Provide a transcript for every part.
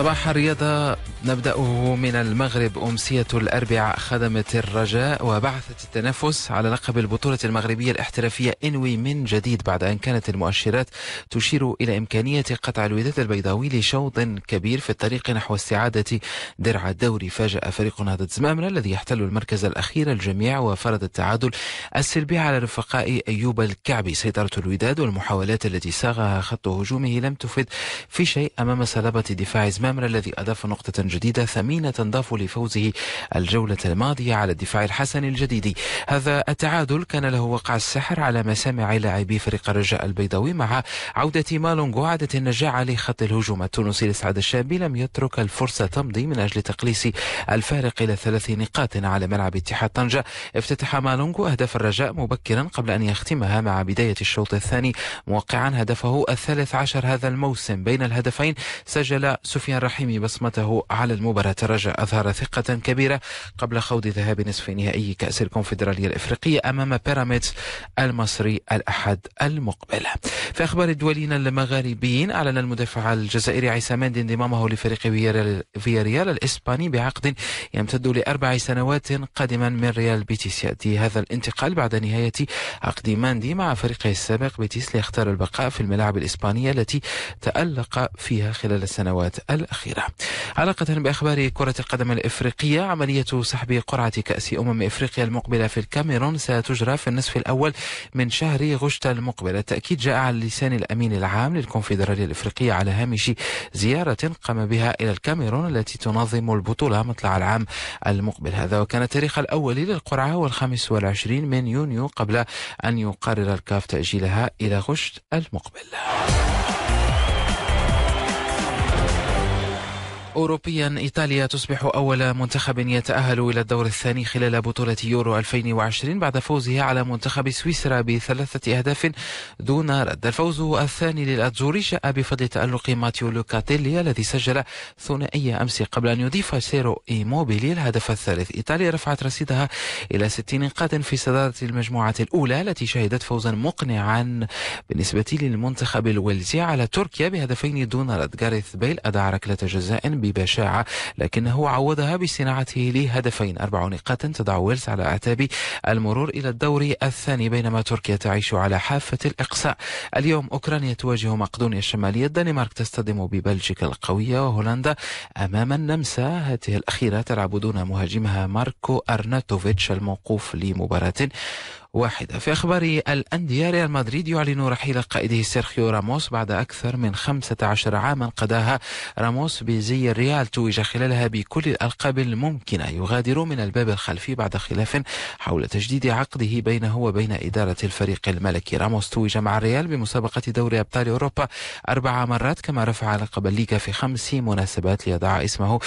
صباح الرياضة نبدأه من المغرب أمسية الأربعاء خدمت الرجاء وبعثت التنافس على لقب البطولة المغربية الاحترافية إنوي من جديد بعد أن كانت المؤشرات تشير إلى إمكانية قطع الوداد البيضاوي لشوط كبير في الطريق نحو استعادة درع الدوري فاجأ فريق نهضة زمامرة الذي يحتل المركز الأخير الجميع وفرض التعادل السلبي على رفقاء أيوب الكعبي سيطرة الوداد والمحاولات التي صاغها خط هجومه لم تفد في شيء أمام صلابة دفاع زمامرة مامرا الذي أضاف نقطة جديدة ثمينة تنضاف لفوزه الجولة الماضية على الدفاع الحسن الجديد هذا التعادل كان له وقع السحر على مسامع لاعبي فريق الرجاء البيضاوي مع عودة مالونغو عادة النجاعة لخط الهجوم التونسي لسعد الشابي لم يترك الفرصة تمضي من أجل تقليص الفارق إلى ثلاث نقاط على ملعب اتحاد طنجة افتتح مالونغو أهداف الرجاء مبكرا قبل أن يختمها مع بداية الشوط الثاني موقعا هدفه الثالث عشر هذا الموسم بين الهدفين سجل سفيان الرحيم بصمته على المباراة الرجاء أظهر ثقة كبيرة قبل خوض ذهاب نصف نهائي كأس الكونفدرالية الإفريقية أمام بيراميدز المصري الأحد المقبل في أخبار الدوليين المغاربيين أعلن المدافع الجزائري عيسى ماندي انضمامه لفريق فياريال الإسباني بعقد يمتد لأربع سنوات قادما من ريال بيتيس يأتي هذا الانتقال بعد نهاية عقد ماندي مع فريقه السابق بيتيس ليختار البقاء في الملاعب الإسبانية التي تألق فيها خلال السنوات الأخيرة علاقة بأخبار كرة القدم الإفريقية عملية سحب قرعة كأس أمم إفريقيا المقبلة في الكاميرون ستجرى في النصف الأول من شهر غشت المقبل التأكيد جاء على لسان الأمين العام للكونفدرالية الإفريقية على هامش زيارة قام بها إلى الكاميرون التي تنظم البطولة مطلع العام المقبل هذا وكان التاريخ الأول للقرعة هو الخامس والعشرين من يونيو قبل أن يقرر الكاف تأجيلها إلى غشت المقبل أوروبيا إيطاليا تصبح أول منتخب يتأهل إلى الدور الثاني خلال بطولة يورو 2020 بعد فوزها على منتخب سويسرا بثلاثة أهداف دون رد الفوز الثاني للأتزوري جاء بفضل تألق ماتيو لوكاتيلي الذي سجل ثنائية أمس قبل أن يضيف سيرو إيموبيلي الهدف الثالث إيطاليا رفعت رصيدها إلى 60 نقاط في صدارة المجموعة الأولى التي شهدت فوزا مقنعا بالنسبة للمنتخب الويلزي على تركيا بهدفين دون رد جاريث بيل أدعى ركلة جزاء ببشاعة لكنه عوضها بصناعته لهدفين أربع نقاط تضع ويلز على أعتاب المرور إلى الدور الثاني بينما تركيا تعيش على حافة الإقصاء اليوم أوكرانيا تواجه مقدونيا الشمالية الدنمارك تصطدم ببلجيكا القوية وهولندا أمام النمسا هذه الأخيرة تلعب دون مهاجمها ماركو أرناتوفيتش الموقوف لمباراة واحدة في أخبار الأندية ريال مدريد يعلن رحيل قائده سيرخيو راموس بعد أكثر من 15 عاما قضاها راموس بزي الريال توج خلالها بكل الألقاب الممكنة يغادر من الباب الخلفي بعد خلاف حول تجديد عقده بينه وبين إدارة الفريق الملكي راموس توج مع الريال بمسابقة دوري أبطال أوروبا أربع مرات كما رفع لقب الليغا في خمس مناسبات ليضع اسمه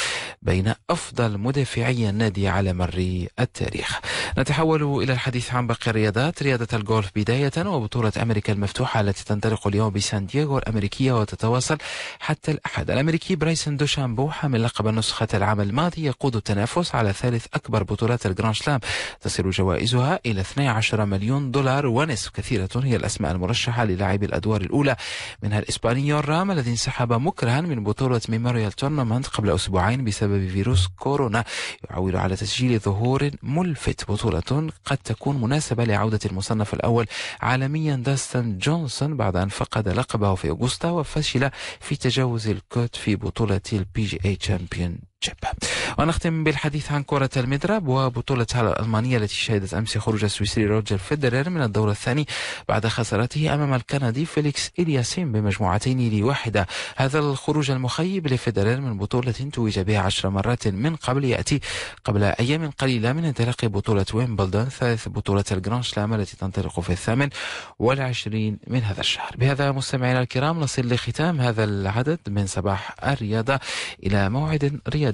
بين أفضل مدافعي النادي على مر التاريخ نتحول إلى الحديث عن بقية الرياضات رياضة الجولف بداية وبطولة أمريكا المفتوحة التي تنطلق اليوم بسان دييغو الأمريكية وتتواصل حتى الأحد الأمريكي برايسون دوشامبو حامل لقب النسخة العام الماضي يقود التنافس على ثالث أكبر بطولات الجراند سلام تصل جوائزها إلى 12 مليون دولار ونصف كثيرة هي الأسماء المرشحة للعب الأدوار الأولى منها الإسباني رام الذي انسحب مكرها من بطولة ميموريال تورنمنت قبل أسبوعين بسبب فيروس كورونا يعول على تسجيل ظهور ملفت بطولة قد تكون مناسبة استقبال لعودة المصنف الأول عالميا داستن جونسون بعد أن فقد لقبه في أغسطس وفشل في تجاوز الكوت في بطولة البي جي اي تشامبيون شيب ونختم بالحديث عن كرة المدرب وبطولتها الألمانية التي شهدت أمس خروج السويسري روجر فيدرر من الدور الثاني بعد خسارته أمام الكندي فيليكس إلياسين بمجموعتين لواحدة هذا الخروج المخيب لفيدرر من بطولة توج بها عشر مرات من قبل يأتي قبل أيام قليلة من انطلاق بطولة ويمبلدون ثالث بطولة الجراند سلام التي تنطلق في الثامن والعشرين من هذا الشهر بهذا مستمعينا الكرام نصل لختام هذا العدد من صباح الرياضة إلى موعد رياضي